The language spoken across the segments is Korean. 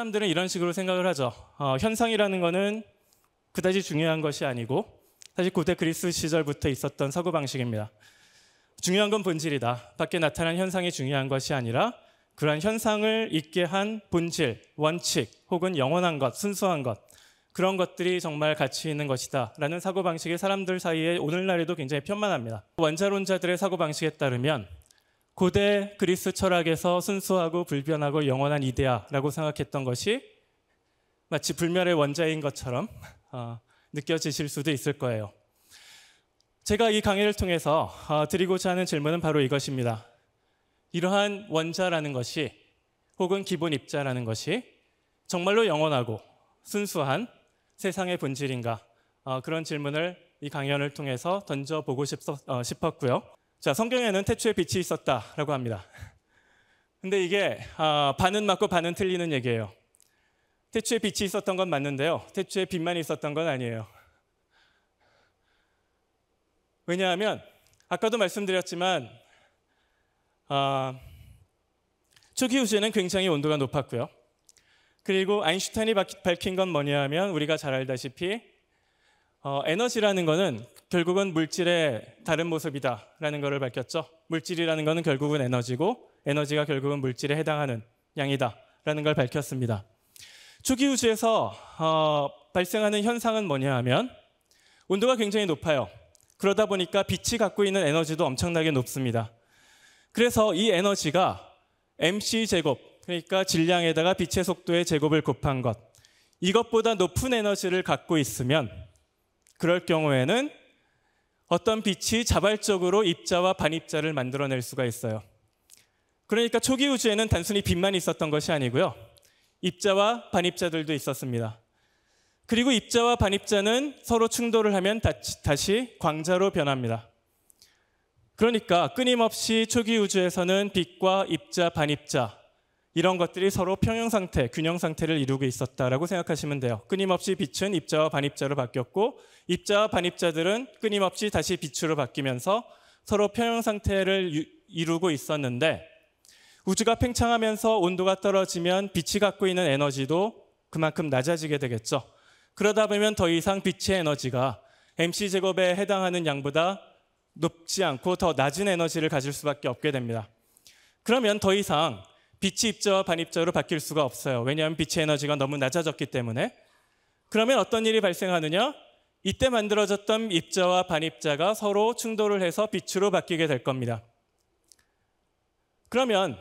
사람들은 이런 식으로 생각을 하죠. 어, 현상이라는 것은 그다지 중요한 것이 아니고 사실 고대 그리스 시절부터 있었던 사고 방식입니다. 중요한 건 본질이다. 밖에 나타난 현상이 중요한 것이 아니라 그러한 현상을 있게 한 본질, 원칙 혹은 영원한 것, 순수한 것 그런 것들이 정말 가치 있는 것이다 라는 사고방식이 사람들 사이에 오늘날에도 굉장히 편만합니다. 원자론자들의 사고방식에 따르면 고대 그리스 철학에서 순수하고 불변하고 영원한 이데아라고 생각했던 것이 마치 불멸의 원자인 것처럼 어, 느껴지실 수도 있을 거예요. 제가 이 강의를 통해서 어, 드리고자 하는 질문은 바로 이것입니다. 이러한 원자라는 것이 혹은 기본 입자라는 것이 정말로 영원하고 순수한 세상의 본질인가? 어, 그런 질문을 이 강연을 통해서 던져보고 싶었, 어, 싶었고요. 자, 성경에는 태초에 빛이 있었다라고 합니다. 근데 이게 아, 반은 맞고 반은 틀리는 얘기예요. 태초에 빛이 있었던 건 맞는데요. 태초에 빛만 있었던 건 아니에요. 왜냐하면 아까도 말씀드렸지만 아, 초기우주에는 굉장히 온도가 높았고요. 그리고 아인슈타인이 밝힌 건 뭐냐 하면 우리가 잘 알다시피 어, 에너지라는 거는 결국은 물질의 다른 모습이다라는 것을 밝혔죠. 물질이라는 것은 결국은 에너지고 에너지가 결국은 물질에 해당하는 양이다라는 걸 밝혔습니다. 초기 우주에서 어, 발생하는 현상은 뭐냐 하면 온도가 굉장히 높아요. 그러다 보니까 빛이 갖고 있는 에너지도 엄청나게 높습니다. 그래서 이 에너지가 mc 제곱, 그러니까 질량에다가 빛의 속도의 제곱을 곱한 것. 이것보다 높은 에너지를 갖고 있으면 그럴 경우에는 어떤 빛이 자발적으로 입자와 반입자를 만들어낼 수가 있어요. 그러니까 초기 우주에는 단순히 빛만 있었던 것이 아니고요. 입자와 반입자들도 있었습니다. 그리고 입자와 반입자는 서로 충돌을 하면 다시, 광자로 변합니다. 그러니까 끊임없이 초기 우주에서는 빛과 입자, 반입자 이런 것들이 서로 평형 상태, 균형 상태를 이루고 있었다라고 생각하시면 돼요. 끊임없이 빛은 입자와 반입자로 바뀌었고 입자와 반입자들은 끊임없이 다시 빛으로 바뀌면서 서로 평형 상태를 유, 이루고 있었는데 우주가 팽창하면서 온도가 떨어지면 빛이 갖고 있는 에너지도 그만큼 낮아지게 되겠죠. 그러다 보면 더 이상 빛의 에너지가 MC 제곱에 해당하는 양보다 높지 않고 더 낮은 에너지를 가질 수밖에 없게 됩니다. 그러면 더 이상 빛이 입자와 반입자로 바뀔 수가 없어요. 왜냐하면 빛의 에너지가 너무 낮아졌기 때문에. 그러면 어떤 일이 발생하느냐? 이때 만들어졌던 입자와 반입자가 서로 충돌을 해서 빛으로 바뀌게 될 겁니다. 그러면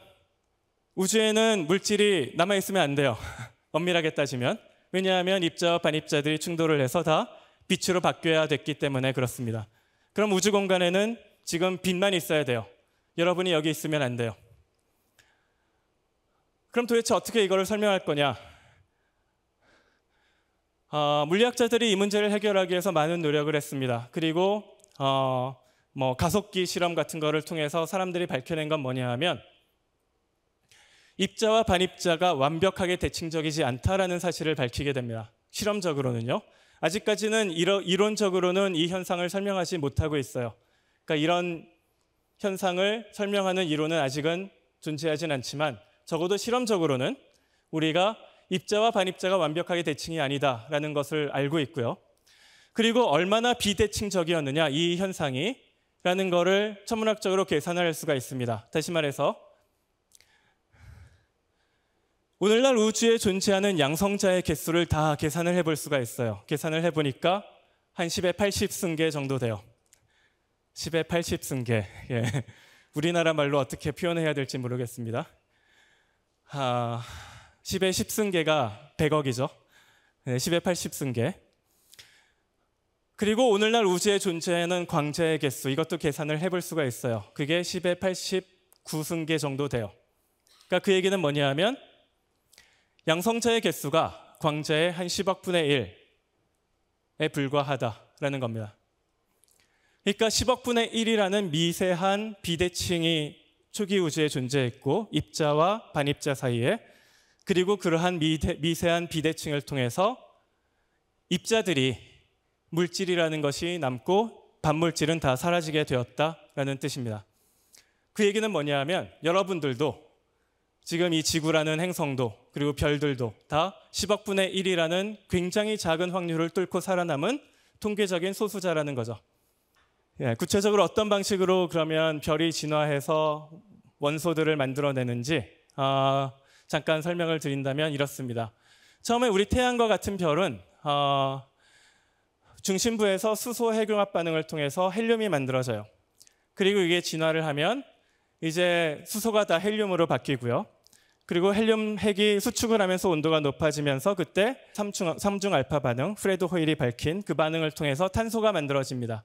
우주에는 물질이 남아있으면 안 돼요. 엄밀하게 따지면. 왜냐하면 입자와 반입자들이 충돌을 해서 다 빛으로 바뀌어야 됐기 때문에 그렇습니다. 그럼 우주 공간에는 지금 빛만 있어야 돼요. 여러분이 여기 있으면 안 돼요. 그럼 도대체 어떻게 이거를 설명할 거냐? 어, 물리학자들이 이 문제를 해결하기 위해서 많은 노력을 했습니다. 그리고 어, 뭐 가속기 실험 같은 거를 통해서 사람들이 밝혀낸 건 뭐냐 하면 입자와 반입자가 완벽하게 대칭적이지 않다라는 사실을 밝히게 됩니다. 실험적으로는요. 아직까지는 이러, 이론적으로는 이 현상을 설명하지 못하고 있어요. 그러니까 이런 현상을 설명하는 이론은 아직은 존재하진 않지만 적어도 실험적으로는 우리가 입자와 반입자가 완벽하게 대칭이 아니다라는 것을 알고 있고요. 그리고 얼마나 비대칭적이었느냐 이 현상이 라는 거를 천문학적으로 계산할 수가 있습니다. 다시 말해서 오늘날 우주에 존재하는 양성자의 개수를 다 계산을 해볼 수가 있어요. 계산을 해보니까 한 10에 80승계 정도 돼요. 10에 80승계. 예. 우리나라 말로 어떻게 표현해야 될지 모르겠습니다. 아, 10의 10승계가 100억이죠. 네, 10의 80승계. 그리고 오늘날 우주에 존재하는 광자의 개수 이것도 계산을 해볼 수가 있어요. 그게 10의 89승계 정도 돼요. 그러니까 그 얘기는 뭐냐 하면 양성자의 개수가 광자의 한 10억 분의 1에 불과하다라는 겁니다. 그러니까 10억 분의 1이라는 미세한 비대칭이 초기 우주에 존재했고 입자와 반입자 사이에 그리고 그러한 미대, 미세한 비대칭을 통해서 입자들이 물질이라는 것이 남고 반물질은 다 사라지게 되었다라는 뜻입니다. 그 얘기는 뭐냐 하면 여러분들도 지금 이 지구라는 행성도 그리고 별들도 다 10억분의 1이라는 굉장히 작은 확률을 뚫고 살아남은 통계적인 소수자라는 거죠. 예, 구체적으로 어떤 방식으로 그러면 별이 진화해서 원소들을 만들어내는지 어, 잠깐 설명을 드린다면 이렇습니다. 처음에 우리 태양과 같은 별은 어, 중심부에서 수소 핵융합 반응을 통해서 헬륨이 만들어져요. 그리고 이게 진화를 하면 이제 수소가 다 헬륨으로 바뀌고요. 그리고 헬륨 핵이 수축을 하면서 온도가 높아지면서 그때 삼중, 삼중 알파 반응, 프레드 호일이 밝힌 그 반응을 통해서 탄소가 만들어집니다.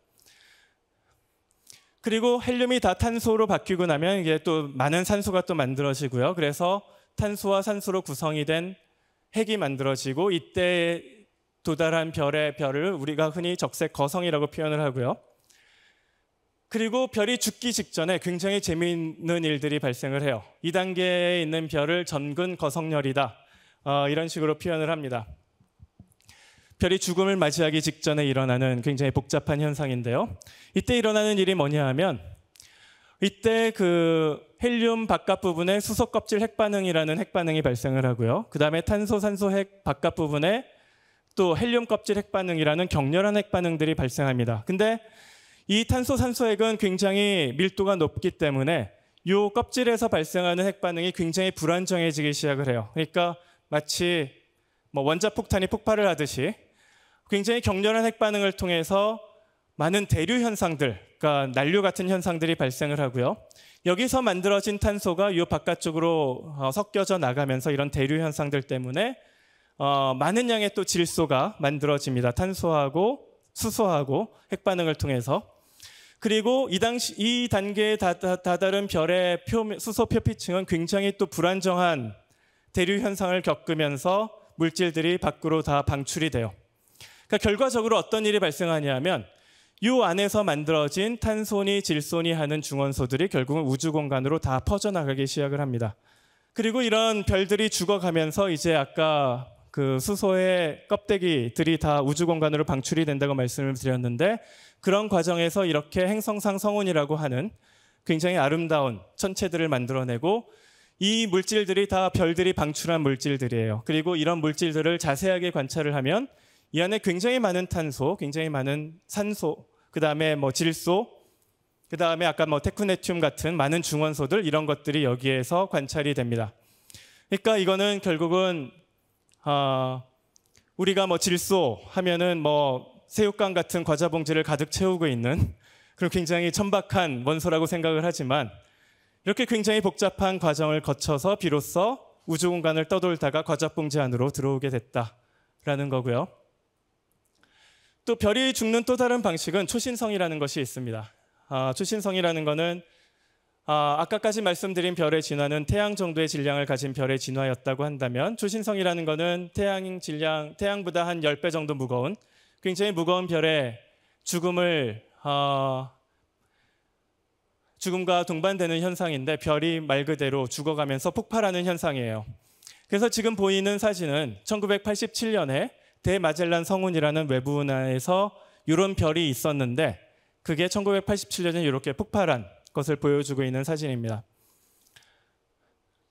그리고 헬륨이 다 탄소로 바뀌고 나면 이게 또 많은 산소가 또 만들어지고요. 그래서 탄소와 산소로 구성이 된 핵이 만들어지고 이때 도달한 별의 별을 우리가 흔히 적색 거성이라고 표현을 하고요. 그리고 별이 죽기 직전에 굉장히 재미있는 일들이 발생을 해요. 2단계에 있는 별을 전근 거성열이다. 어, 이런 식으로 표현을 합니다. 별이 죽음을 맞이하기 직전에 일어나는 굉장히 복잡한 현상인데요. 이때 일어나는 일이 뭐냐 하면 이때 그 헬륨 바깥 부분에 수소 껍질 핵 반응이라는 핵 반응이 발생을 하고요. 그다음에 탄소 산소 핵 바깥 부분에 또 헬륨 껍질 핵 반응이라는 격렬한 핵 반응들이 발생합니다. 근데 이 탄소 산소 핵은 굉장히 밀도가 높기 때문에 이 껍질에서 발생하는 핵 반응이 굉장히 불안정해지기 시작을 해요. 그러니까 마치 뭐 원자폭탄이 폭발을 하듯이 굉장히 격렬한 핵반응을 통해서 많은 대류 현상들, 그러니까 난류 같은 현상들이 발생을 하고요. 여기서 만들어진 탄소가 요 바깥쪽으로 어, 섞여져 나가면서 이런 대류 현상들 때문에 어, 많은 양의 또 질소가 만들어집니다. 탄소하고 수소하고 핵반응을 통해서. 그리고 이 당시 이 단계에 다, 다, 른 별의 표 수소 표피층은 굉장히 또 불안정한 대류 현상을 겪으면서 물질들이 밖으로 다 방출이 돼요. 그러니까 결과적으로 어떤 일이 발생하냐면 요 안에서 만들어진 탄소니 질소니 하는 중원소들이 결국은 우주 공간으로 다 퍼져나가기 시작을 합니다. 그리고 이런 별들이 죽어가면서 이제 아까 그 수소의 껍데기들이 다 우주 공간으로 방출이 된다고 말씀을 드렸는데 그런 과정에서 이렇게 행성상 성운이라고 하는 굉장히 아름다운 천체들을 만들어내고 이 물질들이 다 별들이 방출한 물질들이에요. 그리고 이런 물질들을 자세하게 관찰을 하면 이 안에 굉장히 많은 탄소, 굉장히 많은 산소, 그 다음에 뭐 질소, 그 다음에 아까 뭐테크네튬 같은 많은 중원소들 이런 것들이 여기에서 관찰이 됩니다. 그러니까 이거는 결국은 어, 우리가 뭐 질소 하면은 뭐 새우깡 같은 과자 봉지를 가득 채우고 있는 그런 굉장히 천박한 원소라고 생각을 하지만 이렇게 굉장히 복잡한 과정을 거쳐서 비로소 우주 공간을 떠돌다가 과자 봉지 안으로 들어오게 됐다라는 거고요. 또 별이 죽는 또 다른 방식은 초신성이라는 것이 있습니다. 아, 초신성이라는 것은 아, 까까지 말씀드린 별의 진화는 태양 정도의 질량을 가진 별의 진화였다고 한다면 초신성이라는 것은 태양 질량 태양보다 한 10배 정도 무거운 굉장히 무거운 별의 죽음을 어, 죽음과 동반되는 현상인데 별이 말 그대로 죽어가면서 폭발하는 현상이에요. 그래서 지금 보이는 사진은 1987년에 대마젤란 성운이라는 외부 문화에서 이런 별이 있었는데 그게 1987년에 이렇게 폭발한 것을 보여주고 있는 사진입니다.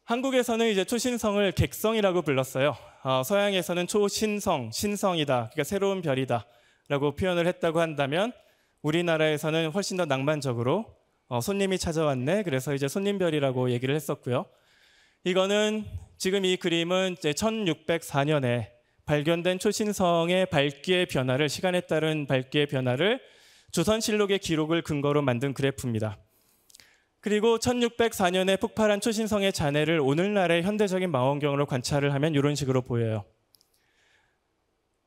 한국에서는 이제 초신성을 객성이라고 불렀어요. 어, 서양에서는 초신성, 신성이다. 그러니까 새로운 별이다. 라고 표현을 했다고 한다면 우리나라에서는 훨씬 더 낭만적으로 어, 손님이 찾아왔네. 그래서 이제 손님별이라고 얘기를 했었고요. 이거는 지금 이 그림은 이제 1604년에 발견된 초신성의 밝기의 변화를 시간에 따른 밝기의 변화를 조선실록의 기록을 근거로 만든 그래프입니다. 그리고 1604년에 폭발한 초신성의 잔해를 오늘날의 현대적인 망원경으로 관찰을 하면 이런 식으로 보여요.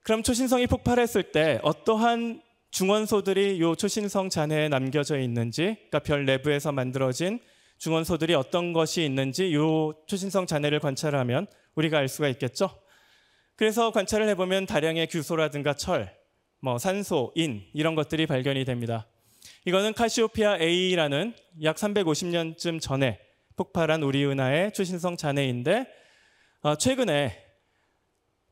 그럼 초신성이 폭발했을 때 어떠한 중원소들이 이 초신성 잔해에 남겨져 있는지, 그러니까 별 내부에서 만들어진 중원소들이 어떤 것이 있는지 이 초신성 잔해를 관찰하면 우리가 알 수가 있겠죠. 그래서 관찰을 해보면 다량의 규소라든가 철, 뭐 산소, 인 이런 것들이 발견이 됩니다. 이거는 카시오피아 A라는 약 350년쯤 전에 폭발한 우리 은하의 최신성 잔해인데 어, 최근에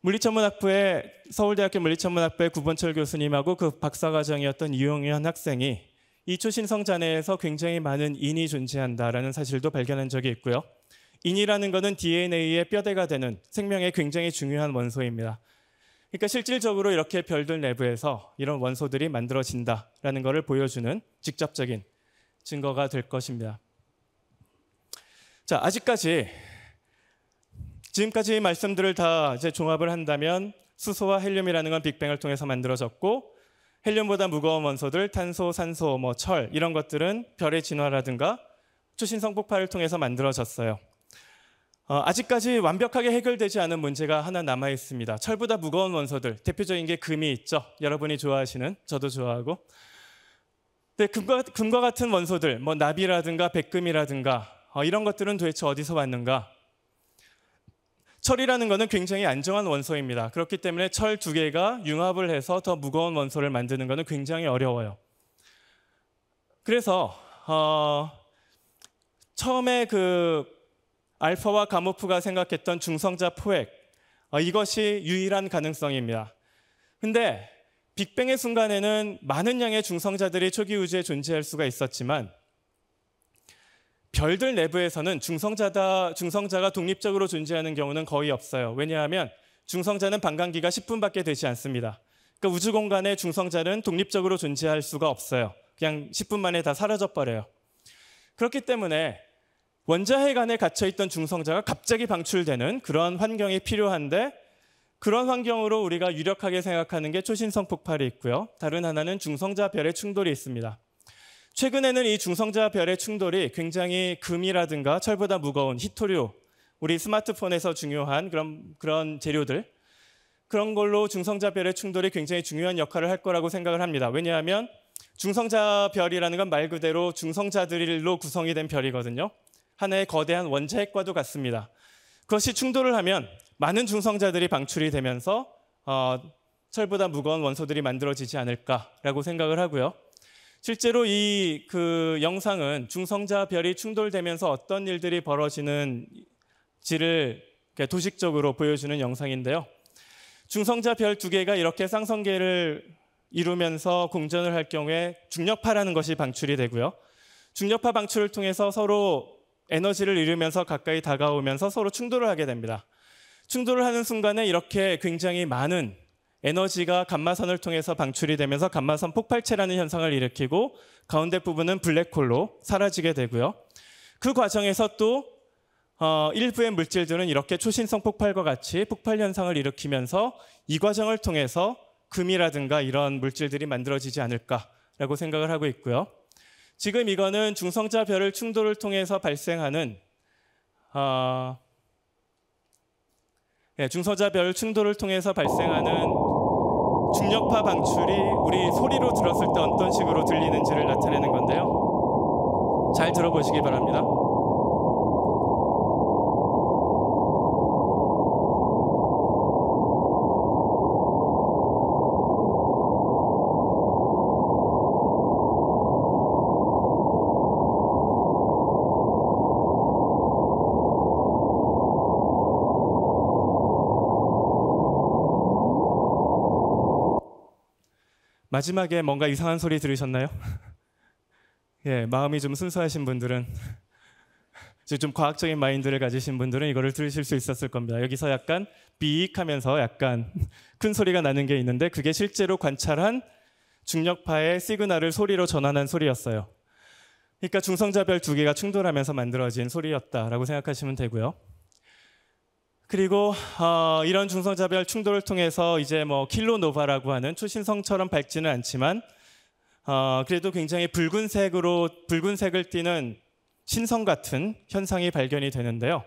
물리천문학부의 서울대학교 물리천문학부의 구본철 교수님하고 그 박사과정이었던 이용현 학생이 이 초신성 잔해에서 굉장히 많은 인이 존재한다라는 사실도 발견한 적이 있고요. 인이라는 것은 DNA의 뼈대가 되는 생명의 굉장히 중요한 원소입니다. 그러니까 실질적으로 이렇게 별들 내부에서 이런 원소들이 만들어진다라는 것을 보여주는 직접적인 증거가 될 것입니다. 자, 아직까지 지금까지 말씀들을 다 이제 종합을 한다면 수소와 헬륨이라는 건 빅뱅을 통해서 만들어졌고 헬륨보다 무거운 원소들 탄소, 산소, 뭐 철 이런 것들은 별의 진화라든가 추신 성폭발을 통해서 만들어졌어요. 어, 아직까지 완벽하게 해결되지 않은 문제가 하나 남아 있습니다. 철보다 무거운 원소들 대표적인 게 금이 있죠. 여러분이 좋아하시는 저도 좋아하고. 근데 네, 금과, 금과 같은 원소들 뭐 나비라든가 백금이라든가 어, 이런 것들은 도대체 어디서 왔는가? 철이라는 것은 굉장히 안정한 원소입니다. 그렇기 때문에 철 두 개가 융합을 해서 더 무거운 원소를 만드는 것은 굉장히 어려워요. 그래서 어, 처음에 그 알파와 가모프가 생각했던 중성자 포획 어, 이것이 유일한 가능성입니다. 근데 빅뱅의 순간에는 많은 양의 중성자들이 초기 우주에 존재할 수가 있었지만 별들 내부에서는 중성자다, 중성자가 독립적으로 존재하는 경우는 거의 없어요. 왜냐하면 중성자는 반감기가 10분밖에 되지 않습니다. 그러니까 우주 공간에 중성자는 독립적으로 존재할 수가 없어요. 그냥 10분 만에 다 사라져 버려요. 그렇기 때문에 원자핵안에 갇혀있던 중성자가 갑자기 방출되는 그런 환경이 필요한데 그런 환경으로 우리가 유력하게 생각하는 게 초신성 폭발이 있고요. 다른 하나는 중성자 별의 충돌이 있습니다. 최근에는 이 중성자 별의 충돌이 굉장히 금이라든가 철보다 무거운 히토류, 우리 스마트폰에서 중요한 그런, 그런 재료들, 그런 걸로 중성자 별의 충돌이 굉장히 중요한 역할을 할 거라고 생각을 합니다. 왜냐하면 중성자 별이라는 건 말 그대로 중성자들로 구성이 된 별이거든요. 하나의 거대한 원자 핵과도 같습니다. 그것이 충돌을 하면 많은 중성자들이 방출이 되면서 어, 철보다 무거운 원소들이 만들어지지 않을까라고 생각을 하고요. 실제로 이 그 영상은 중성자 별이 충돌되면서 어떤 일들이 벌어지는지를 도식적으로 보여주는 영상인데요. 중성자 별 두 개가 이렇게 쌍성계를 이루면서 공전을 할 경우에 중력파라는 것이 방출이 되고요. 중력파 방출을 통해서 서로 에너지를 잃으면서 가까이 다가오면서 서로 충돌을 하게 됩니다. 충돌을 하는 순간에 이렇게 굉장히 많은 에너지가 감마선을 통해서 방출이 되면서 감마선 폭발체라는 현상을 일으키고 가운데 부분은 블랙홀로 사라지게 되고요. 그 과정에서 또 어, 일부의 물질들은 이렇게 초신성 폭발과 같이 폭발 현상을 일으키면서 이 과정을 통해서 금이라든가 이런 물질들이 만들어지지 않을까라고 생각을 하고 있고요. 지금 이거는 중성자 별을 충돌을 통해서 발생하는 어, 아, 예, 중성자 별 충돌을 통해서 발생하는 중력파 방출이 우리 소리로 들었을 때 어떤 식으로 들리는지를 나타내는 건데요. 잘 들어보시기 바랍니다. 마지막에 뭔가 이상한 소리 들으셨나요? 예, 마음이 좀 순수하신 분들은 좀 과학적인 마인드를 가지신 분들은 이거를 들으실 수 있었을 겁니다. 여기서 약간 비익하면서 약간 큰 소리가 나는 게 있는데 그게 실제로 관찰한 중력파의 시그널을 소리로 전환한 소리였어요. 그러니까 중성자별 두 개가 충돌하면서 만들어진 소리였다라고 생각하시면 되고요. 그리고 어, 이런 중성자별 충돌을 통해서 이제 뭐 킬로노바라고 하는 초신성처럼 밝지는 않지만 어, 그래도 굉장히 붉은색으로 붉은색을 띠는 신성 같은 현상이 발견이 되는데요.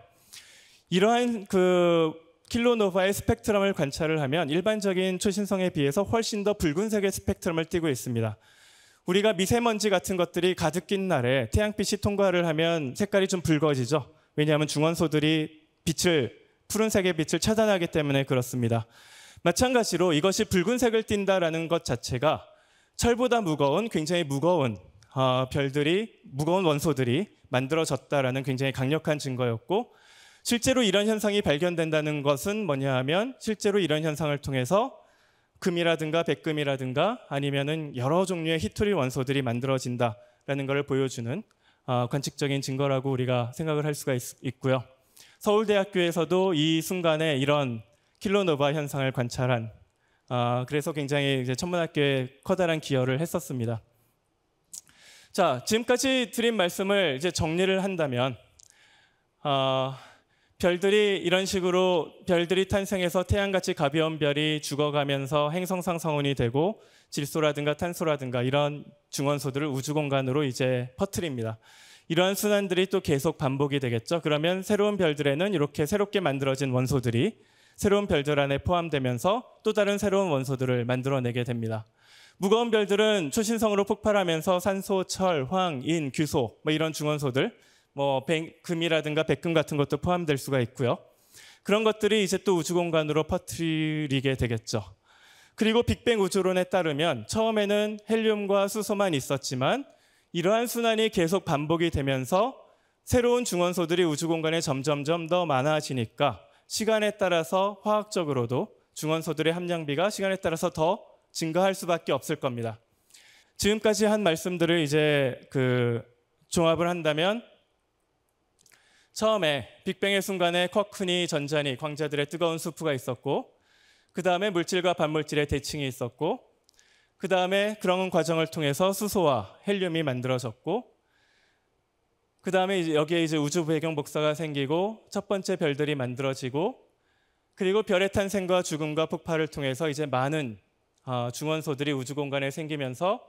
이러한 그 킬로노바의 스펙트럼을 관찰을 하면 일반적인 초신성에 비해서 훨씬 더 붉은색의 스펙트럼을 띠고 있습니다. 우리가 미세먼지 같은 것들이 가득 낀 날에 태양빛이 통과를 하면 색깔이 좀 붉어지죠. 왜냐하면 중원소들이 빛을 푸른색의 빛을 차단하기 때문에 그렇습니다. 마찬가지로 이것이 붉은색을 띈다라는 것 자체가 철보다 무거운 굉장히 무거운 어, 별들이 무거운 원소들이 만들어졌다라는 굉장히 강력한 증거였고 실제로 이런 현상이 발견된다는 것은 뭐냐 하면 실제로 이런 현상을 통해서 금이라든가 백금이라든가 아니면은 여러 종류의 히토리 원소들이 만들어진다라는 것을 보여주는 어, 관측적인 증거라고 우리가 생각을 할 수가 있, 있고요. 서울대학교에서도 이 순간에 이런 킬로노바 현상을 관찰한 아, 그래서 굉장히 천문학교에 커다란 기여를 했었습니다. 자, 지금까지 드린 말씀을 이제 정리를 한다면 아, 별들이 이런 식으로 별들이 탄생해서 태양같이 가벼운 별이 죽어가면서 행성상 성운이 되고 질소라든가 탄소라든가 이런 중원소들을 우주 공간으로 이제 퍼뜨립니다. 이러한 순환들이 또 계속 반복이 되겠죠. 그러면 새로운 별들에는 이렇게 새롭게 만들어진 원소들이 새로운 별들 안에 포함되면서 또 다른 새로운 원소들을 만들어내게 됩니다. 무거운 별들은 초신성으로 폭발하면서 산소, 철, 황, 인, 규소 뭐 이런 중원소들 뭐 백, 금이라든가 백금 같은 것도 포함될 수가 있고요. 그런 것들이 이제 또 우주 공간으로 퍼뜨리게 되겠죠. 그리고 빅뱅 우주론에 따르면 처음에는 헬륨과 수소만 있었지만 이러한 순환이 계속 반복이 되면서 새로운 중원소들이 우주 공간에 점점점 더 많아지니까 시간에 따라서 화학적으로도 중원소들의 함량비가 시간에 따라서 더 증가할 수밖에 없을 겁니다. 지금까지 한 말씀들을 이제 그 종합을 한다면 처음에 빅뱅의 순간에 쿼크니, 전자니, 광자들의 뜨거운 수프가 있었고 그 다음에 물질과 반물질의 대칭이 있었고 그 다음에 그런 과정을 통해서 수소와 헬륨이 만들어졌고 그 다음에 여기에 이제 우주 배경 복사가 생기고 첫 번째 별들이 만들어지고 그리고 별의 탄생과 죽음과 폭발을 통해서 이제 많은 어, 중원소들이 우주 공간에 생기면서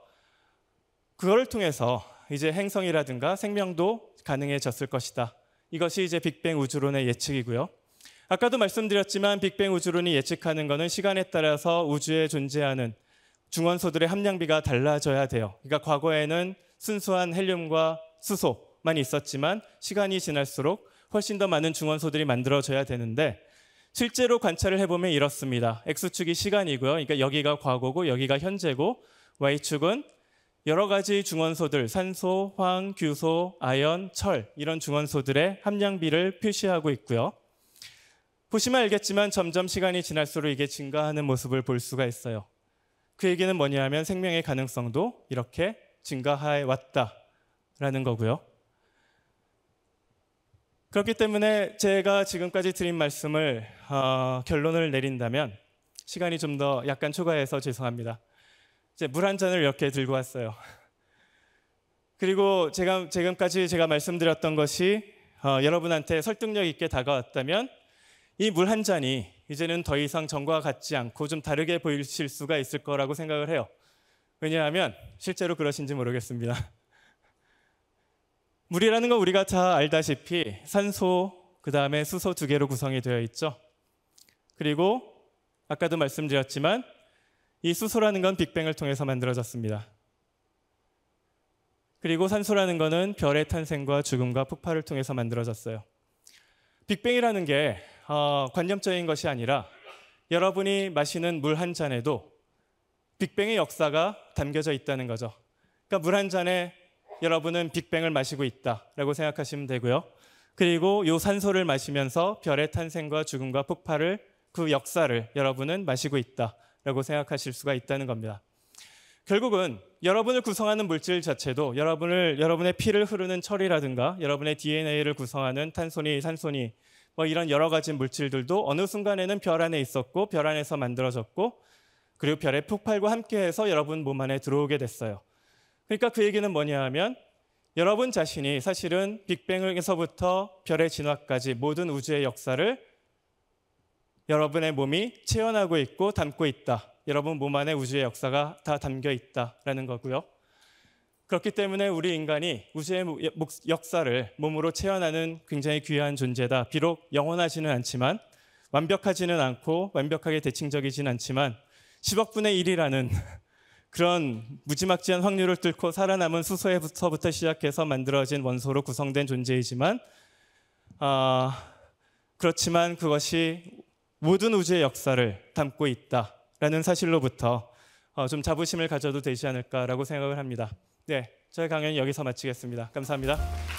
그거를 통해서 이제 행성이라든가 생명도 가능해졌을 것이다. 이것이 이제 빅뱅 우주론의 예측이고요. 아까도 말씀드렸지만 빅뱅 우주론이 예측하는 것은 시간에 따라서 우주에 존재하는 중원소들의 함량비가 달라져야 돼요. 그러니까 과거에는 순수한 헬륨과 수소만 있었지만 시간이 지날수록 훨씬 더 많은 중원소들이 만들어져야 되는데 실제로 관찰을 해보면 이렇습니다. X축이 시간이고요. 그러니까 여기가 과거고 여기가 현재고 Y축은 여러 가지 중원소들, 산소, 황, 규소, 아연, 철 이런 중원소들의 함량비를 표시하고 있고요. 보시면 알겠지만 점점 시간이 지날수록 이게 증가하는 모습을 볼 수가 있어요. 그 얘기는 뭐냐면 하 생명의 가능성도 이렇게 증가해 왔다라는 거고요. 그렇기 때문에 제가 지금까지 드린 말씀을 어, 결론을 내린다면 시간이 좀 더 약간 초과해서 죄송합니다. 이제 물 한 잔을 이렇게 들고 왔어요. 그리고 제가 지금까지 제가 말씀드렸던 것이 어, 여러분한테 설득력 있게 다가왔다면 이 물 한 잔이 이제는 더 이상 전과 같지 않고 좀 다르게 보이실 수가 있을 거라고 생각을 해요. 왜냐하면 실제로 그러신지 모르겠습니다. 물이라는 건 우리가 다 알다시피 산소, 그 다음에 수소 두 개로 구성이 되어 있죠. 그리고 아까도 말씀드렸지만 이 수소라는 건 빅뱅을 통해서 만들어졌습니다. 그리고 산소라는 거는 별의 탄생과 죽음과 폭발을 통해서 만들어졌어요. 빅뱅이라는 게 어, 관념적인 것이 아니라 여러분이 마시는 물 한 잔에도 빅뱅의 역사가 담겨져 있다는 거죠. 그러니까 물 한 잔에 여러분은 빅뱅을 마시고 있다라고 생각하시면 되고요. 그리고 요 산소를 마시면서 별의 탄생과 죽음과 폭발을 그 역사를 여러분은 마시고 있다라고 생각하실 수가 있다는 겁니다. 결국은 여러분을 구성하는 물질 자체도 여러분을 여러분의 피를 흐르는 철이라든가 여러분의 DNA를 구성하는 탄소니 산소니 뭐 이런 여러 가지 물질들도 어느 순간에는 별 안에 있었고 별 안에서 만들어졌고 그리고 별의 폭발과 함께해서 여러분 몸 안에 들어오게 됐어요. 그러니까 그 얘기는 뭐냐 하면 여러분 자신이 사실은 빅뱅에서부터 별의 진화까지 모든 우주의 역사를 여러분의 몸이 체현하고 있고 담고 있다. 여러분 몸 안에 우주의 역사가 다 담겨 있다라는 거고요. 그렇기 때문에 우리 인간이 우주의 예, 역사를 몸으로 체현하는 굉장히 귀한 존재다. 비록 영원하지는 않지만 완벽하지는 않고 완벽하게 대칭적이진 않지만 10억 분의 1이라는 그런 무지막지한 확률을 뚫고 살아남은 수소에서부터 시작해서 만들어진 원소로 구성된 존재이지만 아, 그렇지만 그것이 모든 우주의 역사를 담고 있다라는 사실로부터 어, 좀 자부심을 가져도 되지 않을까라고 생각을 합니다. 네, 저희 강연 여기서 마치겠습니다. 감사합니다.